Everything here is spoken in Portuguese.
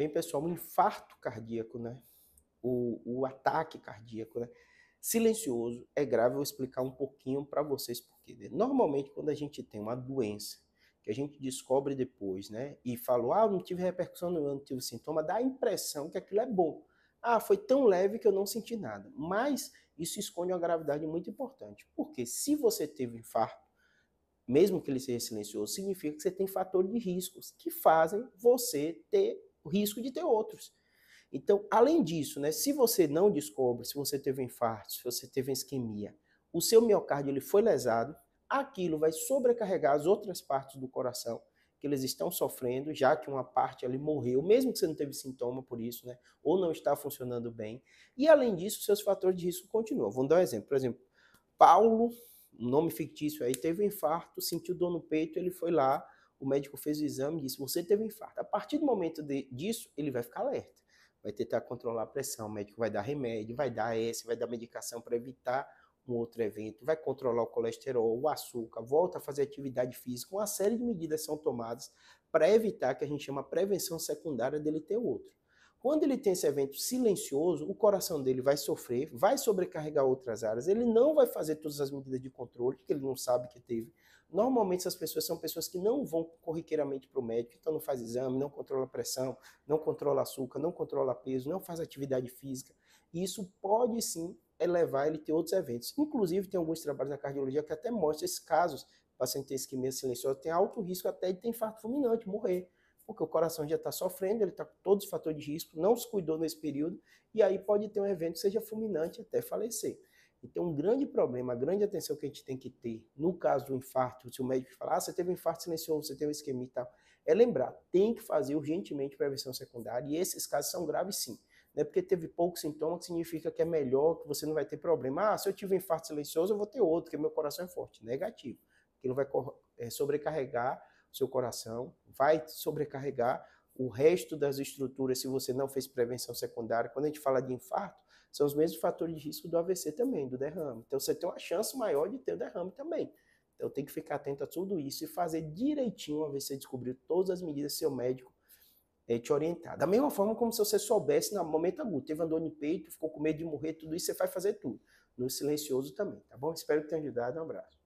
Bem, pessoal, um infarto cardíaco, né? O, o ataque cardíaco, né? Silencioso é grave. Eu vou explicar um pouquinho para vocês porque né? normalmente quando a gente tem uma doença que a gente descobre depois, né? E falou, ah, não tive repercussão, não tive sintoma, dá a impressão que aquilo é bom. Ah, foi tão leve que eu não senti nada. Mas isso esconde uma gravidade muito importante. Porque se você teve infarto, mesmo que ele seja silencioso, significa que você tem fatores de riscos que fazem você ter o risco de ter outros. Então, além disso, né, se você não descobre se você teve um infarto, se você teve isquemia, o seu miocárdio ele foi lesado, aquilo vai sobrecarregar as outras partes do coração que eles estão sofrendo, já que uma parte ali morreu, mesmo que você não teve sintoma por isso, né? Ou não está funcionando bem. E além disso, seus fatores de risco continuam. Vamos dar um exemplo. Por exemplo, Paulo, nome fictício aí, teve um infarto, sentiu dor no peito, ele foi lá, o médico fez o exame e disse: você teve um infarto. A partir do momento de, disso, ele vai ficar alerta. Vai tentar controlar a pressão, o médico vai dar remédio, vai dar S, vai dar medicação para evitar um outro evento, vai controlar o colesterol, o açúcar, volta a fazer atividade física. Uma série de medidas são tomadas para evitar que a gente chama prevenção secundária dele ter outro. Quando ele tem esse evento silencioso, o coração dele vai sofrer, vai sobrecarregar outras áreas, ele não vai fazer todas as medidas de controle, que ele não sabe que teve. Normalmente essas pessoas são pessoas que não vão corriqueiramente para o médico, então não faz exame, não controla pressão, não controla açúcar, não controla peso, não faz atividade física. E isso pode sim elevar ele ter outros eventos. Inclusive tem alguns trabalhos na cardiologia que até mostram esses casos, paciente tem isquemia silenciosa, tem alto risco até de ter infarto fulminante, morrer porque o coração já está sofrendo, ele está com todos os fatores de risco, não se cuidou nesse período, e aí pode ter um evento que seja fulminante até falecer. Então, um grande problema, a grande atenção que a gente tem que ter no caso do infarto, se o médico falar, ah, você teve um infarto silencioso, você teve um isquemia e tal, é lembrar, tem que fazer urgentemente prevenção secundária, e esses casos são graves sim. Não é porque teve pouco sintoma que significa que é melhor, que você não vai ter problema. Ah, se eu tive um infarto silencioso, eu vou ter outro, porque meu coração é forte. Negativo. Aquilo vai eh, sobrecarregar seu coração, vai sobrecarregar o resto das estruturas se você não fez prevenção secundária. Quando a gente fala de infarto, são os mesmos fatores de risco do AVC também, do derrame. Então você tem uma chance maior de ter o derrame também. Então tem que ficar atento a tudo isso e fazer direitinho o AVC descobrir todas as medidas seu médico é, te orientar. Da mesma forma como se você soubesse no momento agudo, teve andor no peito, ficou com medo de morrer, tudo isso, você vai fazer tudo. No silencioso também, tá bom? Espero que tenha ajudado. Um abraço.